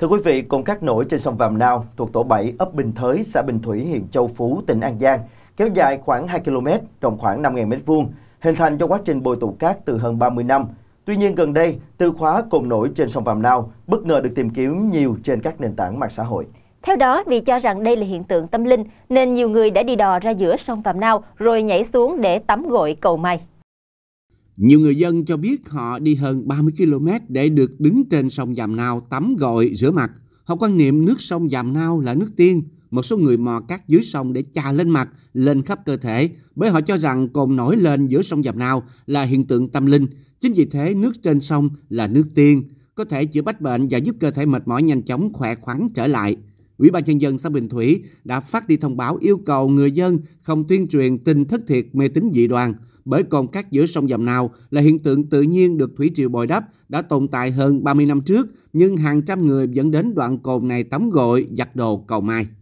Thưa quý vị, cùng các nổi trên sông Vàm Nao thuộc tổ 7 ấp Bình Thới, xã Bình Thủy, huyện Châu Phú, tỉnh An Giang, kéo dài khoảng 2 km, rộng khoảng 5.000 m2, hình thành do quá trình bồi tụ cát từ hơn 30 năm. Tuy nhiên gần đây, từ khóa cồn nổi trên sông Vàm Nao bất ngờ được tìm kiếm nhiều trên các nền tảng mạng xã hội. Theo đó, vì cho rằng đây là hiện tượng tâm linh nên nhiều người đã đi đò ra giữa sông Vàm Nao rồi nhảy xuống để tắm gội cầu may. Nhiều người dân cho biết họ đi hơn 30 km để được đứng trên sông Dàm Nao tắm gội, rửa mặt. Họ quan niệm nước sông Dàm Nao là nước tiên. Một số người mò cát dưới sông để chà lên mặt, lên khắp cơ thể, bởi họ cho rằng cồn nổi lên giữa sông Dàm Nao là hiện tượng tâm linh. Chính vì thế nước trên sông là nước tiên, có thể chữa bách bệnh và giúp cơ thể mệt mỏi nhanh chóng khỏe khoắn trở lại. Ủy ban nhân dân xã Bình Thủy đã phát đi thông báo yêu cầu người dân không tuyên truyền tin thất thiệt mê tín dị đoan bởi cồn cát giữa sông dầm nào là hiện tượng tự nhiên được thủy triều bồi đắp đã tồn tại hơn 30 năm trước, nhưng hàng trăm người dẫn đến đoạn cồn này tắm gội, giặt đồ cầu mai.